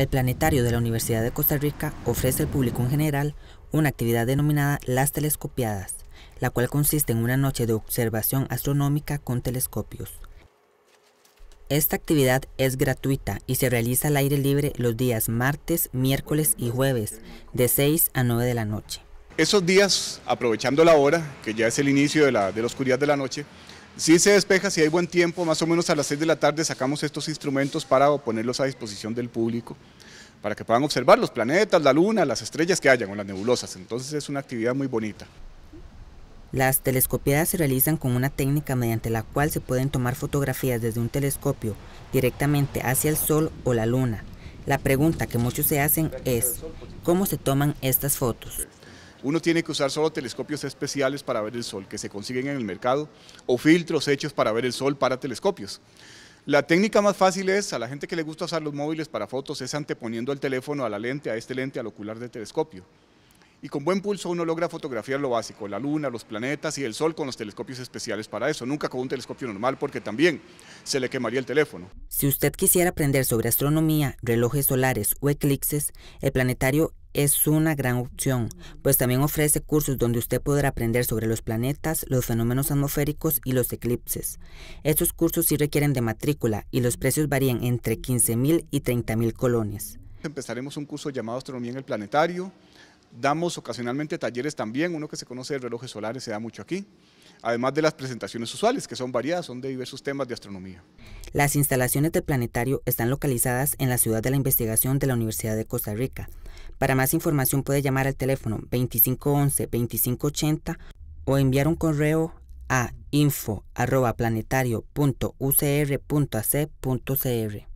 El planetario de la Universidad de Costa Rica ofrece al público en general una actividad denominada las telescopiadas, la cual consiste en una noche de observación astronómica con telescopios. Esta actividad es gratuita y se realiza al aire libre los días martes, miércoles y jueves, de 6 a 9 de la noche. Esos días, aprovechando la hora, que ya es el inicio de la, de la oscuridad de la noche, si se despeja, si hay buen tiempo, más o menos a las 6 de la tarde sacamos estos instrumentos para ponerlos a disposición del público, para que puedan observar los planetas, la luna, las estrellas que hayan o las nebulosas. Entonces es una actividad muy bonita. Las telescopiadas se realizan con una técnica mediante la cual se pueden tomar fotografías desde un telescopio directamente hacia el Sol o la Luna. La pregunta que muchos se hacen es, ¿cómo se toman estas fotos? uno tiene que usar solo telescopios especiales para ver el sol, que se consiguen en el mercado, o filtros hechos para ver el sol para telescopios. La técnica más fácil es, a la gente que le gusta usar los móviles para fotos, es anteponiendo el teléfono a la lente, a este lente, al ocular del telescopio. Y con buen pulso uno logra fotografiar lo básico, la luna, los planetas y el sol con los telescopios especiales para eso, nunca con un telescopio normal porque también se le quemaría el teléfono. Si usted quisiera aprender sobre astronomía, relojes solares o eclipses, el planetario es una gran opción, pues también ofrece cursos donde usted podrá aprender sobre los planetas, los fenómenos atmosféricos y los eclipses. Estos cursos sí requieren de matrícula y los precios varían entre 15.000 y 30.000 mil colones. Empezaremos un curso llamado Astronomía en el Planetario, Damos ocasionalmente talleres también, uno que se conoce de relojes solares se da mucho aquí, además de las presentaciones usuales, que son variadas, son de diversos temas de astronomía. Las instalaciones del planetario están localizadas en la Ciudad de la Investigación de la Universidad de Costa Rica. Para más información puede llamar al teléfono 2511-2580 o enviar un correo a info.planetario.ucr.ac.cr.